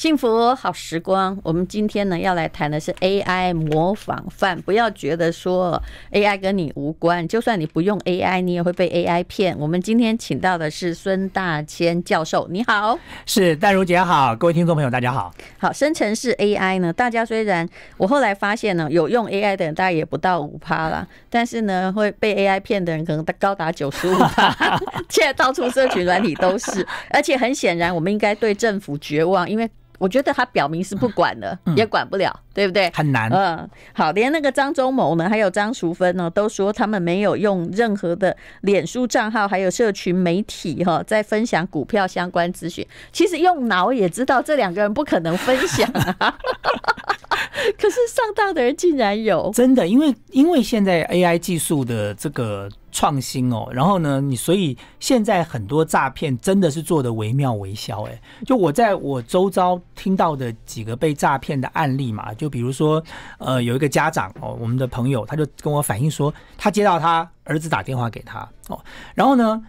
幸福好时光，我们今天呢要来谈的是 AI 模仿犯。不要觉得说 AI 跟你无关，就算你不用 AI，你也会被 AI 骗。我们今天请到的是孙大千教授，你好。是，淡如姐好，各位听众朋友大家好。好，生成式 AI 呢，大家虽然我后来发现呢，有用 AI 的人大概也不到五趴啦，但是呢会被 AI 骗的人可能高达九十五趴。现在到处社群软体都是，而且很显然，我们应该对政府绝望，因为。我觉得他表明是不管的，也管不了，对不对？很难。嗯，好，连那个张忠谋呢，还有张淑芬呢，都说他们没有用任何的脸书账号，还有社群媒体哈，在分享股票相关资讯。其实用脑也知道这两个人不可能分享，可是上当的人竟然有。真的，因为因为现在 AI 技术的这个。创新哦，然后呢，你所以现在很多诈骗真的是做的惟妙惟肖哎，就我在我周遭听到的几个被诈骗的案例嘛，就比如说，呃，有一个家长哦，我们的朋友他就跟我反映说，他接到他儿子打电话给他哦，然后呢。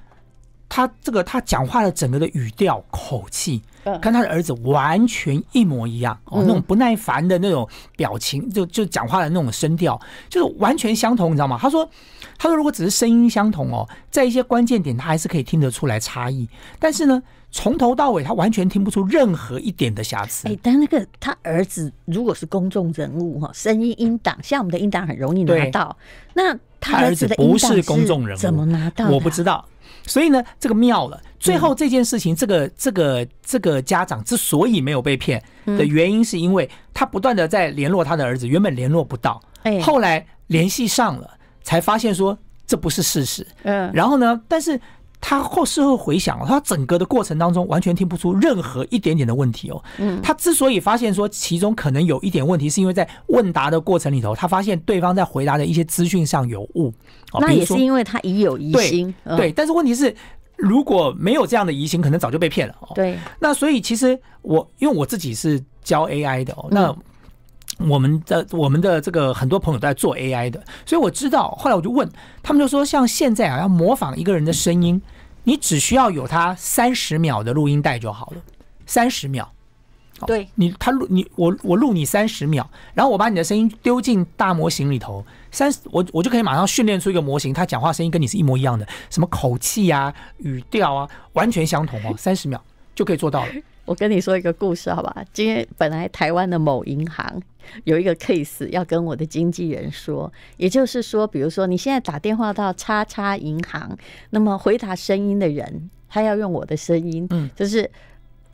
他这个他讲话的整个的语调口气，跟他的儿子完全一模一样哦，那种不耐烦的那种表情，就就讲话的那种声调，就是完全相同，你知道吗？他说，他说如果只是声音相同哦，在一些关键点他还是可以听得出来差异，但是呢，从头到尾他完全听不出任何一点的瑕疵。哎，但那个他儿子如果是公众人物哈，声音音档像我们的音档很容易拿到，那他儿子不是公众人物，怎么拿到？我不知道。所以呢，这个妙了。最后这件事情，这个这个这个家长之所以没有被骗的原因，是因为他不断的在联络他的儿子，原本联络不到，后来联系上了，才发现说这不是事实。嗯，然后呢，但是。他后事后回想他整个的过程当中完全听不出任何一点点的问题哦。嗯，他之所以发现说其中可能有一点问题，是因为在问答的过程里头，他发现对方在回答的一些资讯上有误。那也是因为他已有疑心，对，但是问题是如果没有这样的疑心，可能早就被骗了。对，那所以其实我因为我自己是教 AI 的哦，那。我们的我们的这个很多朋友都在做 AI 的，所以我知道。后来我就问他们，就说像现在啊，要模仿一个人的声音，你只需要有他三十秒的录音带就好了。三十秒，对你，他录你，我我录你三十秒，然后我把你的声音丢进大模型里头，三十，我我就可以马上训练出一个模型，他讲话声音跟你是一模一样的，什么口气啊、语调啊，完全相同哦。三十秒就可以做到了。我跟你说一个故事，好吧？今天本来台湾的某银行有一个 case 要跟我的经纪人说，也就是说，比如说你现在打电话到叉叉银行，那么回答声音的人他要用我的声音，嗯，就是。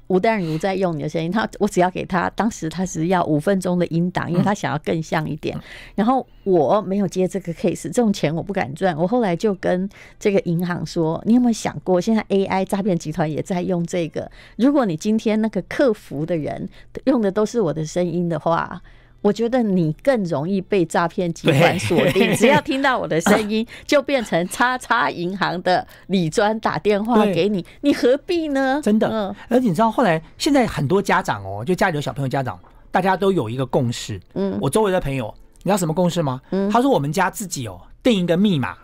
吴淡如在用你的声音，他我只要给他，当时他是要五分钟的音档，因为他想要更像一点。然后我没有接这个 case，这种钱我不敢赚。我后来就跟这个银行说：“你有没有想过，现在 AI 诈骗集团也在用这个？如果你今天那个客服的人用的都是我的声音的话。”我觉得你更容易被诈骗集团锁定，只要听到我的声音，就变成叉叉银行的李专打电话给你，你何必呢？真的，而且你知道后来现在很多家长哦，就家里的小朋友家长，大家都有一个共识，嗯，我周围的朋友，你知道什么共识吗？嗯，他说我们家自己哦定一个密码，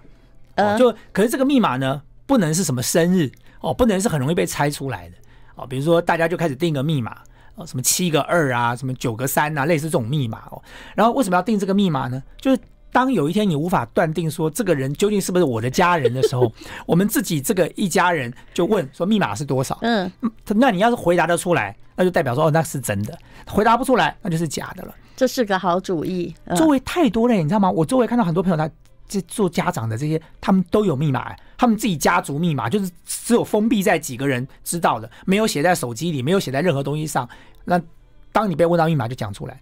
哦就可是这个密码呢不能是什么生日哦，不能是很容易被猜出来的哦，比如说大家就开始定个密码。啊，什么七个二啊，什么九个三啊，类似这种密码哦。然后为什么要定这个密码呢？就是当有一天你无法断定说这个人究竟是不是我的家人的时候，我们自己这个一家人就问说密码是多少？嗯，那你要是回答得出来，那就代表说哦那是真的；回答不出来，那就是假的了。这是个好主意。周围太多了，你知道吗？我周围看到很多朋友他。这做家长的这些，他们都有密码，他们自己家族密码就是只有封闭在几个人知道的，没有写在手机里，没有写在任何东西上。那当你被问到密码，就讲出来。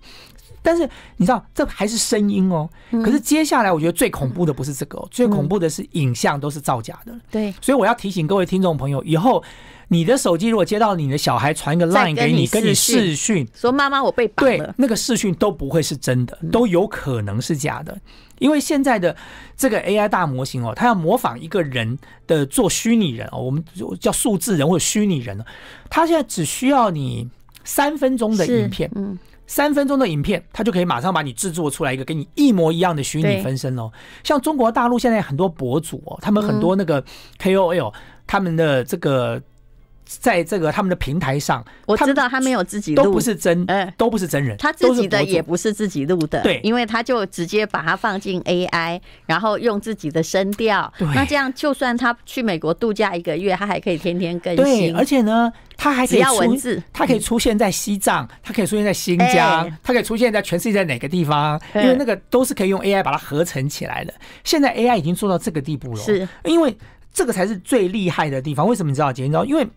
但是你知道，这还是声音哦。可是接下来，我觉得最恐怖的不是这个，最恐怖的是影像都是造假的。对，所以我要提醒各位听众朋友，以后你的手机如果接到你的小孩传一个 line 给你，跟你视讯说“妈妈，我被绑了”，那个视讯都不会是真的，都有可能是假的。因为现在的这个 AI 大模型哦，它要模仿一个人的做虚拟人哦，我们叫数字人或者虚拟人了，它现在只需要你三分钟的影片，嗯。三分钟的影片，他就可以马上把你制作出来一个跟你一模一样的虚拟分身哦。像中国大陆现在很多博主哦，他们很多那个 KOL，他们的这个在这个他们的平台上，我知道他没有自己都不是真，都不是真人，他自己的也不是自己录的，对，因为他就直接把它放进 AI，然后用自己的声调，那这样就算他去美国度假一个月，他还可以天天更新。对，而且呢。它还可以出，它可以出现在西藏，它可以出现在新疆，它可以出现在全世界哪个地方？因为那个都是可以用 AI 把它合成起来的。现在 AI 已经做到这个地步了，是，因为这个才是最厉害的地方。为什么你知道？姐，你知道？因为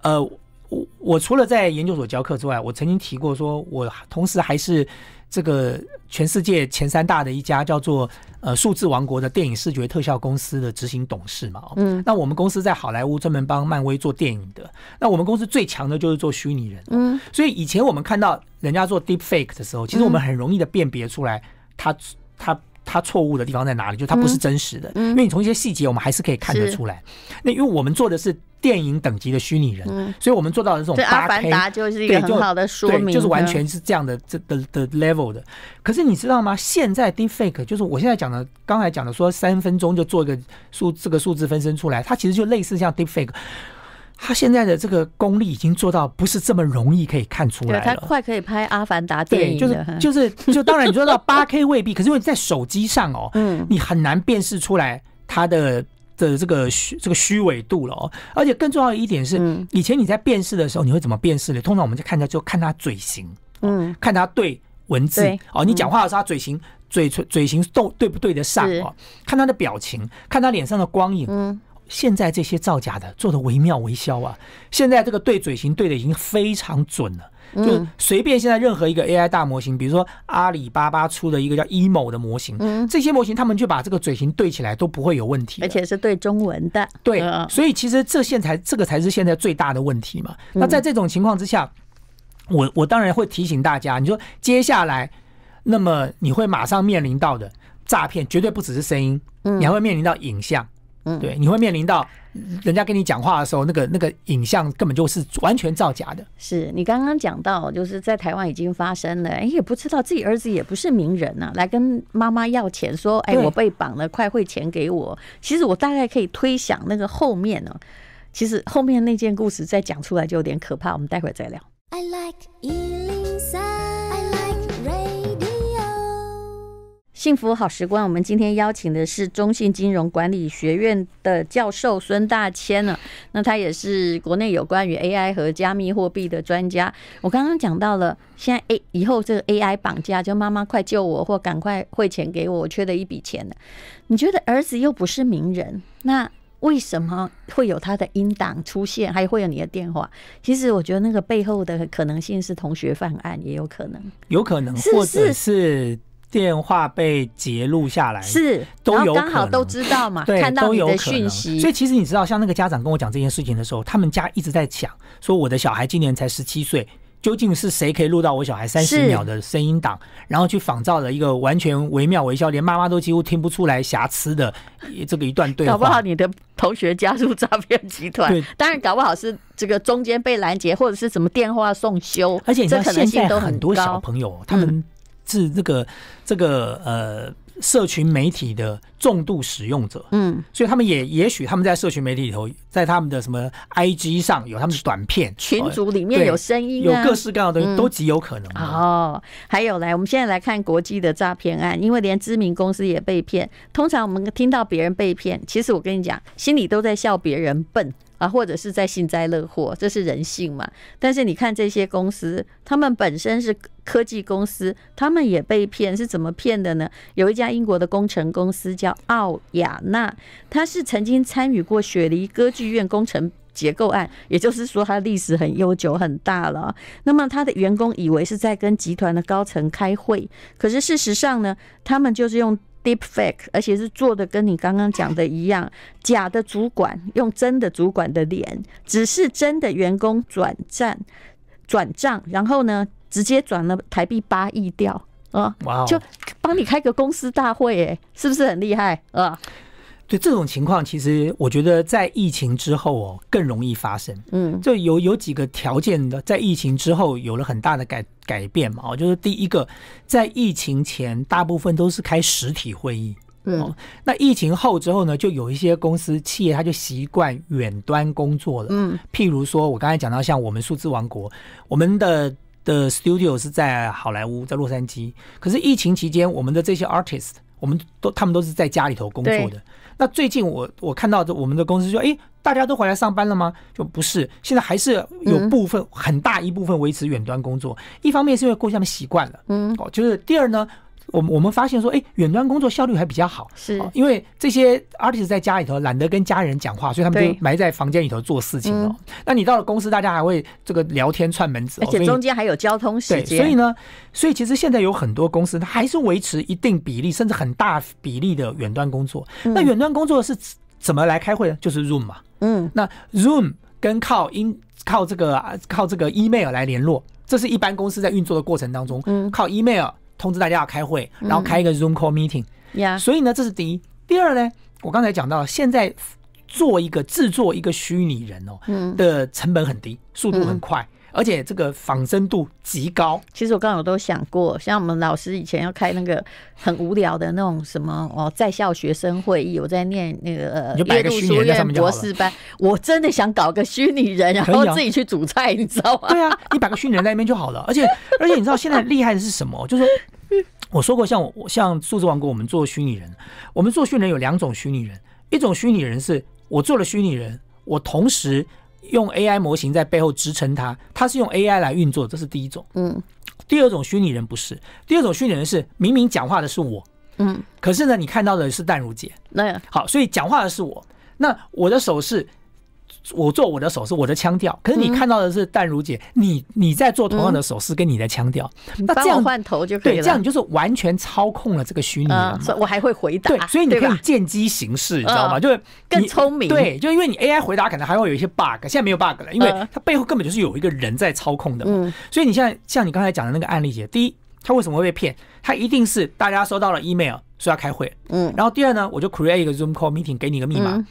呃，我我除了在研究所教课之外，我曾经提过，说我同时还是这个全世界前三大的一家叫做。呃，数字王国的电影视觉特效公司的执行董事嘛，嗯，那我们公司在好莱坞专门帮漫威做电影的，那我们公司最强的就是做虚拟人，嗯，所以以前我们看到人家做 deep fake 的时候，其实我们很容易的辨别出来，他。他它错误的地方在哪里，就它不是真实的，因为你从一些细节我们还是可以看得出来，那因为我们做的是。电影等级的虚拟人，所以我们做到的这种八 K，就是一个很好的说明，就是完全是这样的这的的 level 的。可是你知道吗？现在 Deepfake 就是我现在讲的，刚才讲的，说三分钟就做一个数这个数字分身出来，它其实就类似像 Deepfake。它现在的这个功力已经做到不是这么容易可以看出来了。它快可以拍《阿凡达》电影，就是就是就当然你做到八 K 未必，可是因为在手机上哦，嗯，你很难辨识出来它的。的这个虚这个虚伪度了哦，而且更重要的一点是，以前你在辨识的时候，你会怎么辨识呢？通常我们就看他就看他嘴型，嗯，看他对文字哦，你讲话的时候，他嘴型、嘴唇、嘴型都对不对得上哦？看他的表情，看他脸上的光影，嗯。现在这些造假的做的惟妙惟肖啊！现在这个对嘴型对的已经非常准了，就随便现在任何一个 AI 大模型，比如说阿里巴巴出的一个叫 Emo 的模型，这些模型他们就把这个嘴型对起来都不会有问题，而且是对中文的。对，所以其实这现才这个才是现在最大的问题嘛。那在这种情况之下，我我当然会提醒大家，你说接下来那么你会马上面临到的诈骗，绝对不只是声音，你还会面临到影像。嗯，对，你会面临到人家跟你讲话的时候，那个那个影像根本就是完全造假的。是你刚刚讲到，就是在台湾已经发生了，哎，也不知道自己儿子也不是名人呐，来跟妈妈要钱，说，哎，我被绑了，快汇钱给我。其实我大概可以推想那个后面呢，其实后面那件故事再讲出来就有点可怕，我们待会再聊。I like 幸福好时光，我们今天邀请的是中信金融管理学院的教授孙大千呢。那他也是国内有关于 AI 和加密货币的专家。我刚刚讲到了，现在 A 以后这个 AI 绑架，就妈妈快救我，或赶快汇钱给我，我缺了一笔钱呢。你觉得儿子又不是名人，那为什么会有他的音档出现，还会有你的电话？其实我觉得那个背后的可能性是同学犯案也有可能，有可能，或者是。电话被截录下来是，都有刚好都知道嘛，对，都有讯息。所以其实你知道，像那个家长跟我讲这件事情的时候，他们家一直在想，说我的小孩今年才十七岁，究竟是谁可以录到我小孩三十秒的声音档，然后去仿造了一个完全惟妙惟肖，连妈妈都几乎听不出来瑕疵的这个一段对话？搞不好你的同学加入诈骗集团，对，当然搞不好是这个中间被拦截，或者是什么电话送修，而且现在很多小朋友他们。是这个这个呃，社群媒体的重度使用者，嗯，所以他们也也许他们在社群媒体里头，在他们的什么 IG 上有他们的短片，群组里面有声音，有各式各样的都极有可能。哦，还有来，我们现在来看国际的诈骗案，因为连知名公司也被骗。通常我们听到别人被骗，其实我跟你讲，心里都在笑别人笨。啊，或者是在幸灾乐祸，这是人性嘛？但是你看这些公司，他们本身是科技公司，他们也被骗，是怎么骗的呢？有一家英国的工程公司叫奥雅纳，他是曾经参与过雪梨歌剧院工程结构案，也就是说它历史很悠久很大了。那么他的员工以为是在跟集团的高层开会，可是事实上呢，他们就是用。Deepfake，而且是做的跟你刚刚讲的一样，假的主管用真的主管的脸，只是真的员工转账，转账，然后呢，直接转了台币八亿掉啊，就帮你开个公司大会，哎，是不是很厉害啊？对这种情况，其实我觉得在疫情之后哦，更容易发生。嗯，就有有几个条件的，在疫情之后有了很大的改改变嘛。哦，就是第一个，在疫情前大部分都是开实体会议。嗯，那疫情后之后呢，就有一些公司企业，他就习惯远端工作了。嗯，譬如说，我刚才讲到，像我们数字王国，我们的的 studio 是在好莱坞，在洛杉矶。可是疫情期间，我们的这些 artist，我们都他们都是在家里头工作的。那最近我我看到我们的公司说，哎，大家都回来上班了吗？就不是，现在还是有部分很大一部分维持远端工作。一方面是因为过去他们习惯了，嗯，哦，就是第二呢。我我们发现说，哎，远端工作效率还比较好，是，因为这些 artist 在家里头懒得跟家人讲话，所以他们就埋在房间里头做事情了。那你到了公司，大家还会这个聊天串门子，而且中间还有交通时间。所以呢，所以其实现在有很多公司还是维持一定比例，甚至很大比例的远端工作。那远端工作是怎么来开会呢？就是 Zoom 嘛，嗯，那 Zoom 跟靠因靠这个靠这个 email 来联络，这是一般公司在运作的过程当中，靠 email。通知大家要开会，然后开一个 Zoom call meeting。呀，所以呢，这是第一。第二呢，我刚才讲到，现在做一个制作一个虚拟人哦，的成本很低，速度很快，而且这个仿生度极高。其实我刚刚都想过，像我们老师以前要开那个很无聊的那种什么哦，在校学生会议，我在念那个呃，阅读书院博士班，我真的想搞个虚拟人，然后自己去煮菜，你知道吗？对啊，一百个虚拟人在那边就好了。而且而且你知道现在厉害的是什么？就是说。我说过，像我像数字王国，我们做虚拟人，我们做虚拟人有两种虚拟人，一种虚拟人是我做了虚拟人，我同时用 AI 模型在背后支撑它，它是用 AI 来运作，这是第一种，嗯，第二种虚拟人不是，第二种虚拟人是明明讲话的是我，嗯，可是呢，你看到的是淡如姐，那好，所以讲话的是我，那我的手势。我做我的手势，我的腔调。可是你看到的是淡如姐，你你在做同样的手势，跟你的腔调。那这样换头就可以。对，这样你就是完全操控了这个虚拟。所以我还会回答。对，所以你可以见机行事，你知道吗？就是更聪明。对，就因为你 AI 回答可能还会有一些 bug，现在没有 bug 了，因为它背后根本就是有一个人在操控的。嗯，所以你像像你刚才讲的那个案例姐，第一，他为什么会被骗？他一定是大家收到了 email 说要开会。嗯，然后第二呢，我就 create 一个 Zoom call meeting，给你一个密码。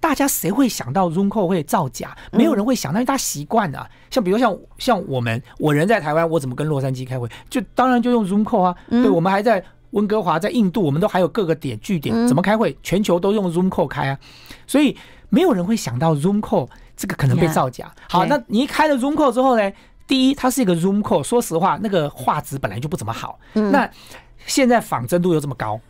大家谁会想到 ZoomCall 会造假？没有人会想，到，因为他习惯了。像比如像像我们，我人在台湾，我怎么跟洛杉矶开会？就当然就用 ZoomCall 啊。对，我们还在温哥华，在印度，我们都还有各个点据点，怎么开会？全球都用 ZoomCall 开啊。所以没有人会想到 ZoomCall 这个可能被造假。好，那你一开了 ZoomCall 之后呢？第一，它是一个 ZoomCall，说实话，那个画质本来就不怎么好。那现在仿真度又这么高。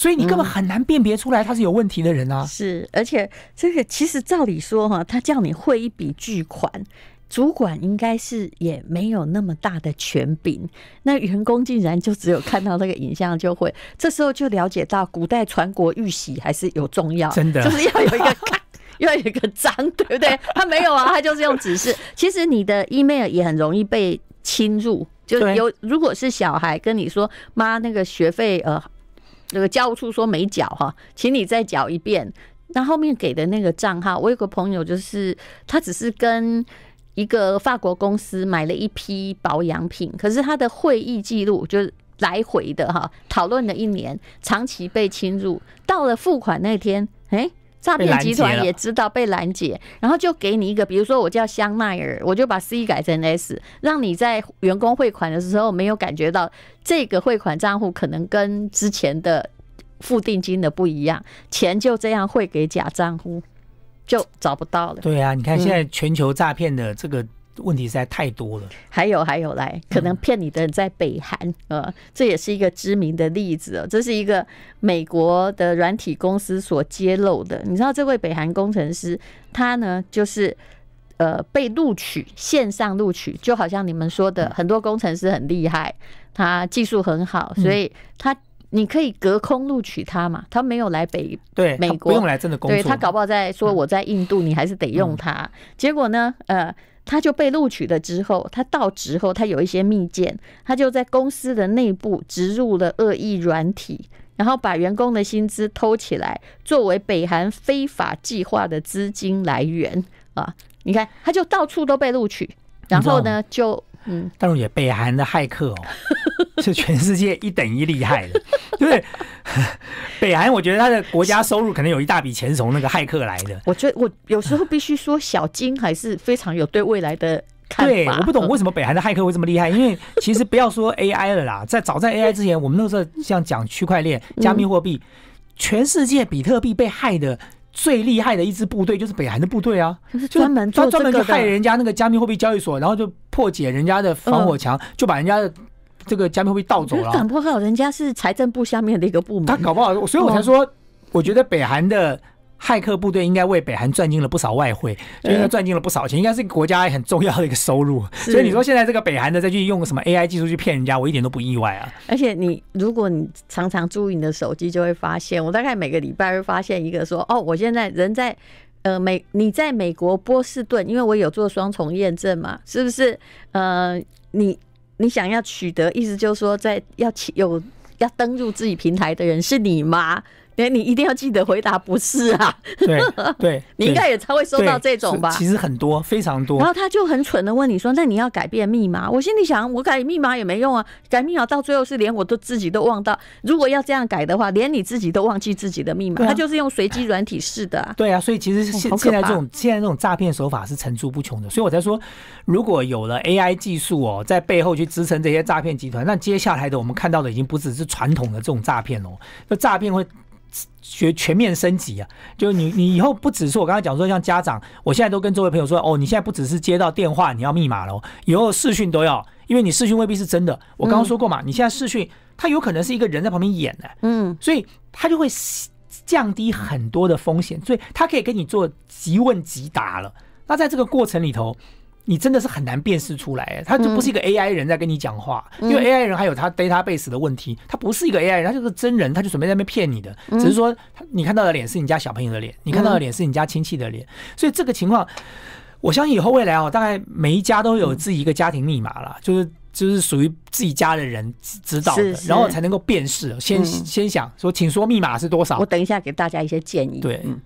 所以你根本很难辨别出来他是有问题的人啊！是，而且这个其实照理说哈，他叫你汇一笔巨款，主管应该是也没有那么大的权柄，那员工竟然就只有看到那个影像就会，这时候就了解到古代传国玉玺还是有重要，真的就是要有一个盖，要有一个章，对不对？他没有啊，他就是用指示。其实你的 email 也很容易被侵入，就有如果是小孩跟你说妈，那个学费呃。那个教务处说没缴哈，请你再缴一遍。那后面给的那个账号，我有个朋友，就是他只是跟一个法国公司买了一批保养品，可是他的会议记录就是来回的哈，讨论了一年，长期被侵入，到了付款那天，哎。诈骗集团也知道被拦截，然后就给你一个，比如说我叫香奈儿，我就把 C 改成 S，让你在员工汇款的时候没有感觉到这个汇款账户可能跟之前的付定金的不一样，钱就这样汇给假账户，就找不到了。对啊，你看现在全球诈骗的这个。问题实在太多了，还有还有来，可能骗你的人在北韩啊，这也是一个知名的例子哦。这是一个美国的软体公司所揭露的，你知道这位北韩工程师，他呢就是呃被录取，线上录取，就好像你们说的，很多工程师很厉害，他技术很好，所以他你可以隔空录取他嘛，他没有来北对美国用来真的工作，对他搞不好在说我在印度，你还是得用他，结果呢呃。他就被录取了之后，他到职后，他有一些密件，他就在公司的内部植入了恶意软体，然后把员工的薪资偷起来，作为北韩非法计划的资金来源啊！你看，他就到处都被录取，然后呢就。嗯，但我也北韩的骇客哦，是全世界一等一厉害的。因为 北韩，我觉得他的国家收入可能有一大笔钱从那个骇客来的。我觉得我有时候必须说，小金还是非常有对未来的看法。对，我不懂为什么北韩的骇客会这么厉害，因为其实不要说 AI 了啦，在早在 AI 之前，我们那时候像讲区块链、加密货币，全世界比特币被害的。最厉害的一支部队就是北韩的部队啊，就是专门专门去害人家那个加密货币交易所，然后就破解人家的防火墙，就把人家的这个加密货币盗走了。敢不好人家是财政部下面的一个部门，他搞不好，所以我才说，我觉得北韩的。骇客部队应该为北韩赚进了不少外汇，就应该赚进了不少钱，应该是国家很重要的一个收入。所以你说现在这个北韩的再去用什么 AI 技术去骗人家，我一点都不意外啊。而且你如果你常常注意你的手机，就会发现，我大概每个礼拜会发现一个说，哦，我现在人在呃美，你在美国波士顿，因为我有做双重验证嘛，是不是？呃，你你想要取得意思就是说，在要有要登入自己平台的人是你吗？哎，你一定要记得回答不是啊？对 对，你应该也才会收到这种吧？其实很多，非常多。然后他就很蠢的问你说：“那你要改变密码？”我心里想：“我改密码也没用啊，改密码到最后是连我都自己都忘到。如果要这样改的话，连你自己都忘记自己的密码。”他就是用随机软体试的。对啊，所以其实现在这种现在这种诈骗手法是层出不穷的。所以我才说，如果有了 AI 技术哦，在背后去支撑这些诈骗集团，那接下来的我们看到的已经不只是传统的这种诈骗哦，那诈骗会。学全面升级啊！就是你，你以后不只是我刚才讲说，像家长，我现在都跟周围朋友说，哦，你现在不只是接到电话你要密码了，以后试训都要，因为你试训未必是真的。我刚刚说过嘛，你现在试训，他有可能是一个人在旁边演的，嗯，所以他就会降低很多的风险，所以他可以跟你做即问即答了。那在这个过程里头。你真的是很难辨识出来，他就不是一个 AI 人在跟你讲话，因为 AI 人还有他 database 的问题，他不是一个 AI 人，他就是真人，他就准备在那边骗你的。只是说你看到的脸是你家小朋友的脸，你看到的脸是你家亲戚的脸，所以这个情况，我相信以后未来哦，大概每一家都有自己一个家庭密码了，就是就是属于自己家的人道的，然后才能够辨识。先先想说，请说密码是多少？我等一下给大家一些建议。对，嗯。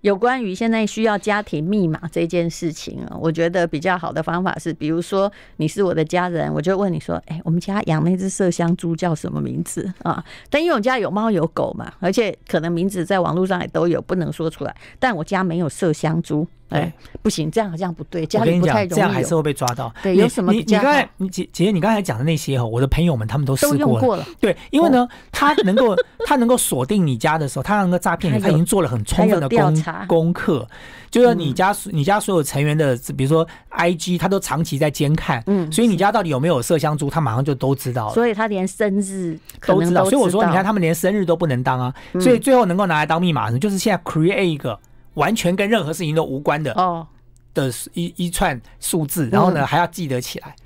有关于现在需要家庭密码这件事情啊，我觉得比较好的方法是，比如说你是我的家人，我就问你说：“哎，我们家养那只麝香猪叫什么名字啊？”但因为我家有猫有狗嘛，而且可能名字在网络上也都有，不能说出来。但我家没有麝香猪。哎，不行，这样好像不对。我跟你讲，这样还是会被抓到。对，有什么？你你刚才，你姐姐，你刚才讲的那些哈，我的朋友们他们都试过了。对，因为呢，他能够他能够锁定你家的时候，他那个诈骗，他已经做了很充分的功功课，就是你家你家所有成员的，比如说 IG，他都长期在监看。嗯，所以你家到底有没有麝香珠，他马上就都知道。所以他连生日都知道。所以我说，你看他们连生日都不能当啊，所以最后能够拿来当密码的，就是现在 create 一个。完全跟任何事情都无关的，哦的一一串数字，然后呢还要记得起来，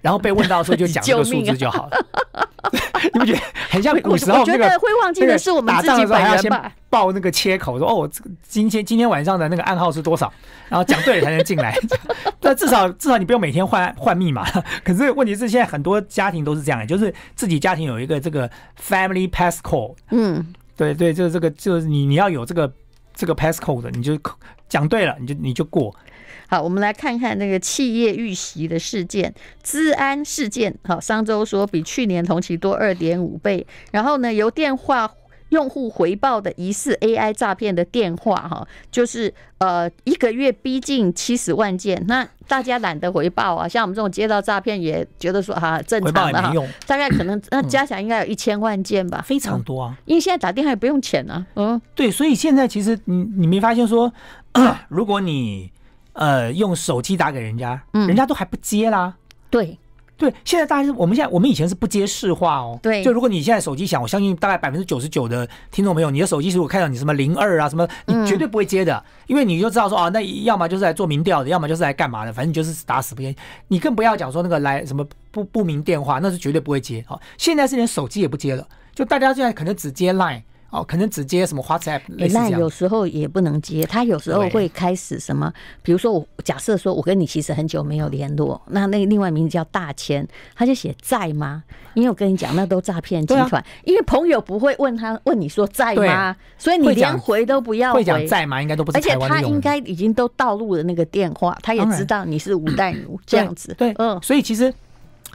然后被问到的时候就讲这个数字 就好。了，你不觉得很像？古时我觉得会忘记的是我们打仗的时候要先报那个切口，说哦，今天今天晚上的那个暗号是多少？然后讲对了才能进来。那至少至少你不用每天换换密码。可是问题是现在很多家庭都是这样的，就是自己家庭有一个这个 family passcode。嗯，对对，就是这个就是你你要有这个。这个 passcode 你就讲对了，你就你就过。好，我们来看看那个企业遇袭的事件，治安事件。好，上周说比去年同期多二点五倍。然后呢，由电话。用户回报的疑似 AI 诈骗的电话，哈，就是呃，一个月逼近七十万件。那大家懒得回报啊，像我们这种接到诈骗也觉得说哈，正常的哈，大概可能那加起来应该有一千万件吧，非常多啊。因为现在打电话也不用钱啊，嗯，对，所以现在其实你你没发现说，如果你呃用手机打给人家，人家都还不接啦，对。对，现在大家我们现在我们以前是不接市话哦。对，就如果你现在手机响，我相信大概百分之九十九的听众朋友，你的手机如果看到你什么零二啊什么，你绝对不会接的，因为你就知道说啊，那要么就是来做民调的，要么就是来干嘛的，反正就是打死不接。你更不要讲说那个来什么不不明电话，那是绝对不会接好，现在是连手机也不接了，就大家现在可能只接 Line。哦，可能只接什么花 p 赖，有时候也不能接，他有时候会开始什么，比如说我假设说我跟你其实很久没有联络，那那另外名字叫大千，他就写在吗？因为我跟你讲，那都诈骗集团，因为朋友不会问他问你说在吗？所以你连回都不要，会讲在吗？应该都不，而且他应该已经都道路了那个电话，他也知道你是吴淡如这样子。对，嗯，所以其实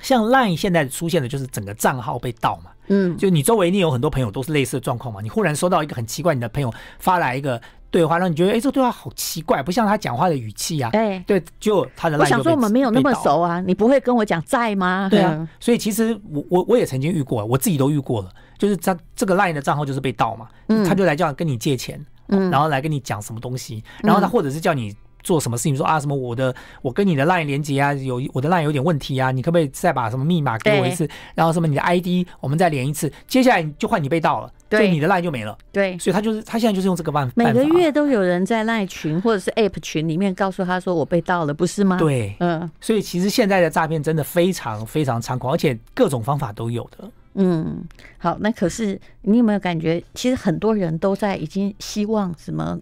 像赖现在出现的就是整个账号被盗嘛。嗯，就你周围一定有很多朋友都是类似的状况嘛？你忽然收到一个很奇怪，你的朋友发来一个对话，让你觉得哎，这对话好奇怪，不像他讲话的语气啊。哎，对，就他的。我想说我们没有那么熟啊，你不会跟我讲在吗？对啊，所以其实我我我也曾经遇过，我自己都遇过了，就是他这个赖 e 的账号就是被盗嘛，他就来叫跟你借钱，然后来跟你讲什么东西，然后他或者是叫你。做什么事情？说啊，什么我的，我跟你的 line 连接啊，有我的 line 有点问题啊，你可不可以再把什么密码给我一次？然后什么你的 ID，我们再连一次。接下来就换你被盗了，对，你的赖就没了。对，所以他就是他现在就是用这个办。法。每个月都有人在赖群或者是 App 群里面告诉他说我被盗了，不是吗？对，嗯，所以其实现在的诈骗真的非常非常猖狂，而且各种方法都有的。嗯，好，那可是你有没有感觉，其实很多人都在已经希望什么？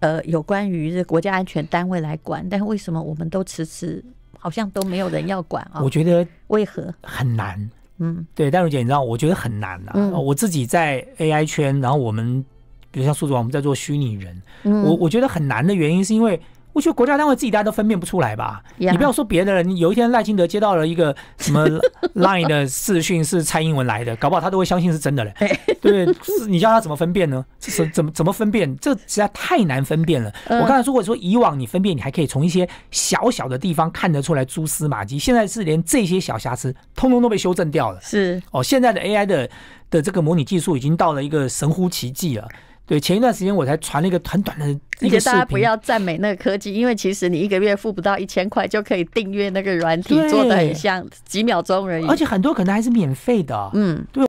呃，有关于这国家安全单位来管，但是为什么我们都迟迟好像都没有人要管啊？我觉得为何很难？嗯，对，戴茹姐，你知道，我觉得很难啊。我自己在 AI 圈，然后我们比如像数字网，我们在做虚拟人，嗯、我我觉得很难的原因是因为。我觉得国家单位自己大家都分辨不出来吧？你不要说别的人，有一天赖清德接到了一个什么 Line 的视讯是蔡英文来的，搞不好他都会相信是真的嘞。对，是你叫他怎么分辨呢？这怎怎么怎么分辨？这实在太难分辨了。我刚才如果说以往你分辨，你还可以从一些小小的地方看得出来蛛丝马迹，现在是连这些小瑕疵通通都被修正掉了。是哦，现在的 AI 的的这个模拟技术已经到了一个神乎其技了。对，前一段时间我才传了一个很短的一个视频。而且大家不要赞美那个科技，因为其实你一个月付不到一千块就可以订阅那个软体，做的很像几秒钟而已。而且很多可能还是免费的。嗯，对。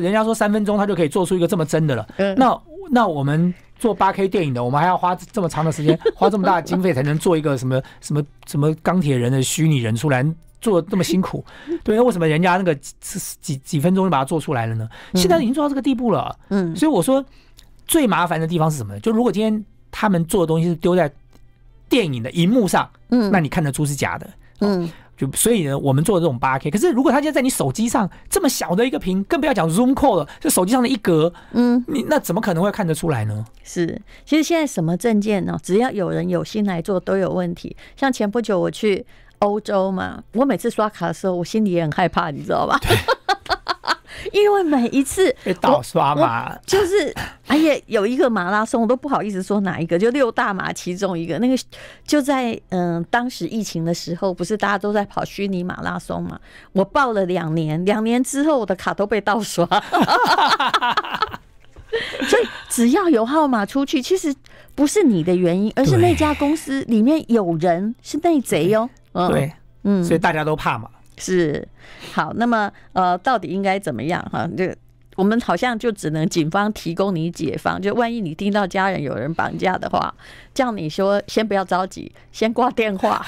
人家说三分钟他就可以做出一个这么真的了。嗯。那那我们做八 K 电影的，我们还要花这么长的时间，花这么大的经费才能做一个什么什么什么钢铁人的虚拟人出来。做那么辛苦，对，为什么人家那个几几几分钟就把它做出来了呢？现在已经做到这个地步了，嗯，所以我说最麻烦的地方是什么呢？就如果今天他们做的东西是丢在电影的荧幕上，嗯，那你看得出是假的，嗯，就所以呢，我们做的这种八 K，可是如果他现在在你手机上这么小的一个屏，更不要讲 Zoom Call 了，就手机上的一格，嗯，你那怎么可能会看得出来呢？是，其实现在什么证件呢？只要有人有心来做，都有问题。像前不久我去。欧洲嘛，我每次刷卡的时候，我心里也很害怕，你知道吧？因为每一次被盗刷嘛，就是而且有一个马拉松，我都不好意思说哪一个，就六大马其中一个那个，就在嗯，当时疫情的时候，不是大家都在跑虚拟马拉松嘛？我报了两年，两年之后我的卡都被盗刷，所以只要有号码出去，其实不是你的原因，而是那家公司里面有人是内贼哟。嗯，对，嗯，所以大家都怕嘛。是，好，那么呃，到底应该怎么样哈？就我们好像就只能警方提供你解放，就万一你听到家人有人绑架的话，叫你说先不要着急，先挂电话。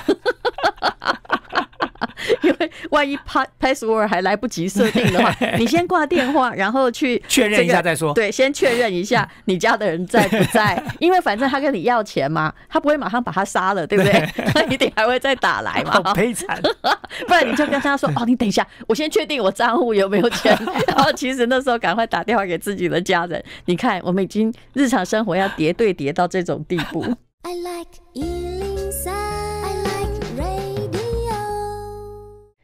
因为万一 pass password 还来不及设定的话，你先挂电话，然后去确认一下再说。对，先确认一下你家的人在不在，因为反正他跟你要钱嘛，他不会马上把他杀了，对不对？他一定还会再打来嘛。好悲惨，不然你就跟他说哦，你等一下，我先确定我账户有没有钱。然后其实那时候赶快打电话给自己的家人，你看我们已经日常生活要叠对叠到这种地步。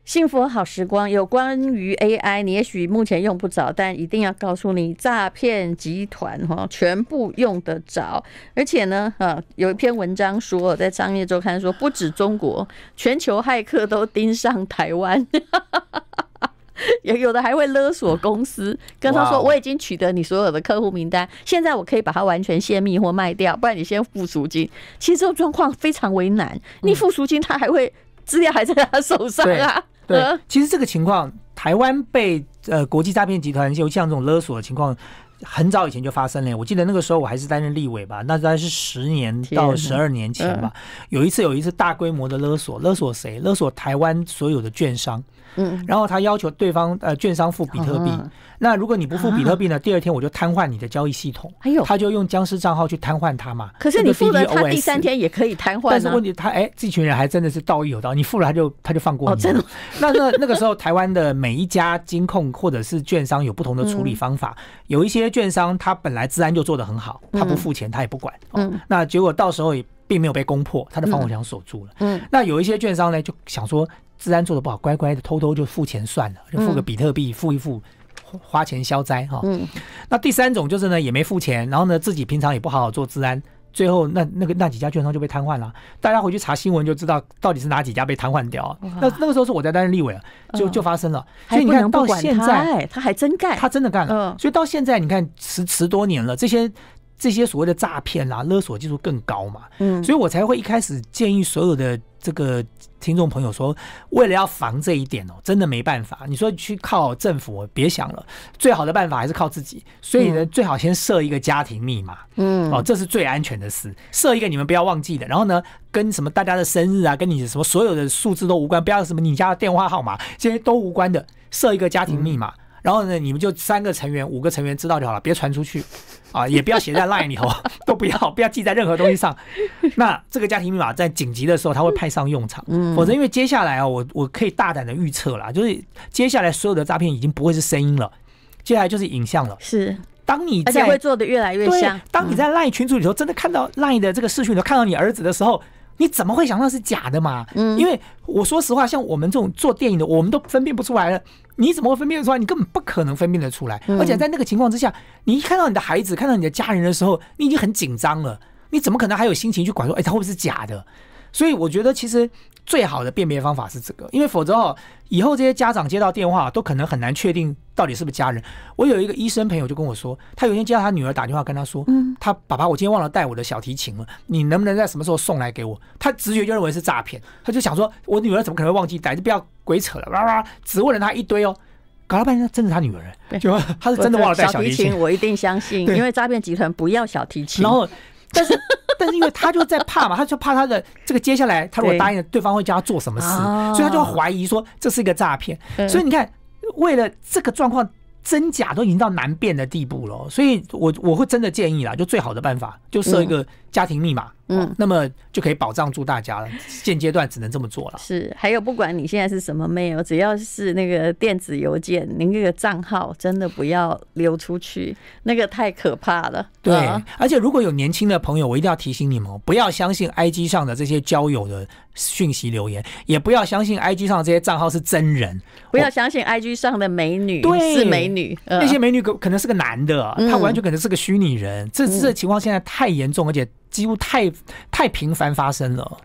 幸福好时光，有关于 AI，你也许目前用不着，但一定要告诉你，诈骗集团哈全部用得着。而且呢，啊，有一篇文章说，在《商业周刊》说，不止中国，全球骇客都盯上台湾，有有的还会勒索公司，跟他说：“我已经取得你所有的客户名单，现在我可以把它完全泄密或卖掉，不然你先付赎金。”其实这种状况非常为难，你付赎金，他还会资料还在他手上啊。对，其实这个情况，台湾被呃国际诈骗集团，尤其像这种勒索的情况，很早以前就发生了。我记得那个时候我还是担任立委吧，那大概是十年到十二年前吧。有一次，有一次大规模的勒索，勒索谁？勒索台湾所有的券商。嗯，然后他要求对方呃，券商付比特币。那如果你不付比特币呢？第二天我就瘫痪你的交易系统。哎呦，他就用僵尸账号去瘫痪他嘛。可是你付了，他第三天也可以瘫痪。但是问题他哎，这群人还真的是道义有道，你付了他就他就放过你。哦，真的。那那那个时候，台湾的每一家金控或者是券商有不同的处理方法。有一些券商他本来治安就做的很好，他不付钱他也不管。嗯，那结果到时候也。并没有被攻破，他的防火墙守住了。嗯，那有一些券商呢，就想说，治安做的不好，乖乖的偷偷就付钱算了，就付个比特币，付一付，花钱消灾哈。嗯，那第三种就是呢，也没付钱，然后呢，自己平常也不好好做治安，最后那那个那几家券商就被瘫痪了。大家回去查新闻就知道到底是哪几家被瘫痪掉。那那个时候是我在担任立委，就就发生了。所以你看到现在，他还真干，他真的干了。所以到现在你看，十十多年了，这些。这些所谓的诈骗啦，勒索技术更高嘛，嗯，所以我才会一开始建议所有的这个听众朋友说，为了要防这一点哦，真的没办法，你说去靠政府别想了，最好的办法还是靠自己，所以呢，最好先设一个家庭密码，嗯，哦，这是最安全的事，设一个你们不要忘记的，然后呢，跟什么大家的生日啊，跟你什么所有的数字都无关，不要什么你家的电话号码这些都无关的，设一个家庭密码。然后呢？你们就三个成员、五个成员知道就好了，别传出去，啊，也不要写在 LINE 里头，都不要，不要记在任何东西上。那这个家庭密码在紧急的时候，它会派上用场。否则，因为接下来啊，我我可以大胆的预测了，就是接下来所有的诈骗已经不会是声音了，接下来就是影像了。是，当你而且会做的越来越像。当你在 LINE 群组里头真的看到 LINE 的这个视讯，看到你儿子的时候。你怎么会想到是假的嘛？嗯，因为我说实话，像我们这种做电影的，我们都分辨不出来了。你怎么会分辨得出来？你根本不可能分辨得出来。而且在那个情况之下，你一看到你的孩子，看到你的家人的时候，你已经很紧张了。你怎么可能还有心情去管说，哎，他会不会是假的？所以我觉得其实。最好的辨别方法是这个，因为否则哦，以后这些家长接到电话都可能很难确定到底是不是家人。我有一个医生朋友就跟我说，他有一天接到他女儿打电话跟他说，嗯，他爸爸我今天忘了带我的小提琴了，你能不能在什么时候送来给我？他直觉就认为是诈骗，他就想说，我女儿怎么可能忘记？带？就不要鬼扯了，哇哇，只问了他一堆哦，搞了半天真是他女儿，就他是真的忘了带小提琴，我一定相信，因为诈骗集团不要小提琴，然后，但是。但是因为他就在怕嘛，他就怕他的这个接下来，他如果答应了，对方会叫他做什么事，所以他就会怀疑说这是一个诈骗。所以你看，为了这个状况真假都已经到难辨的地步了，所以我我会真的建议啦，就最好的办法就设一个。家庭密码，嗯，那么就可以保障住大家了。现阶段只能这么做了。是，还有不管你现在是什么 mail，只要是那个电子邮件，您那个账号真的不要流出去，那个太可怕了。对，而且如果有年轻的朋友，我一定要提醒你们，不要相信 IG 上的这些交友的讯息留言，也不要相信 IG 上这些账号是真人，不要相信 IG 上的美女，对，是美女，那些美女可可能是个男的，他完全可能是个虚拟人。这这情况现在太严重，而且。几乎太太频繁发生了。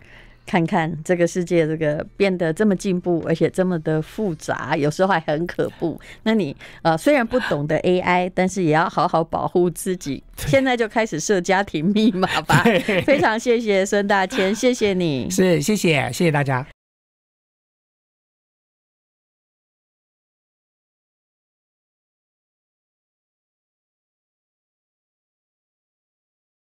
看看这个世界，这个变得这么进步，而且这么的复杂，有时候还很可怖。那你呃，虽然不懂得 AI，但是也要好好保护自己。现在就开始设家庭密码吧。非常谢谢孙大千，谢谢你，是谢谢，谢谢大家。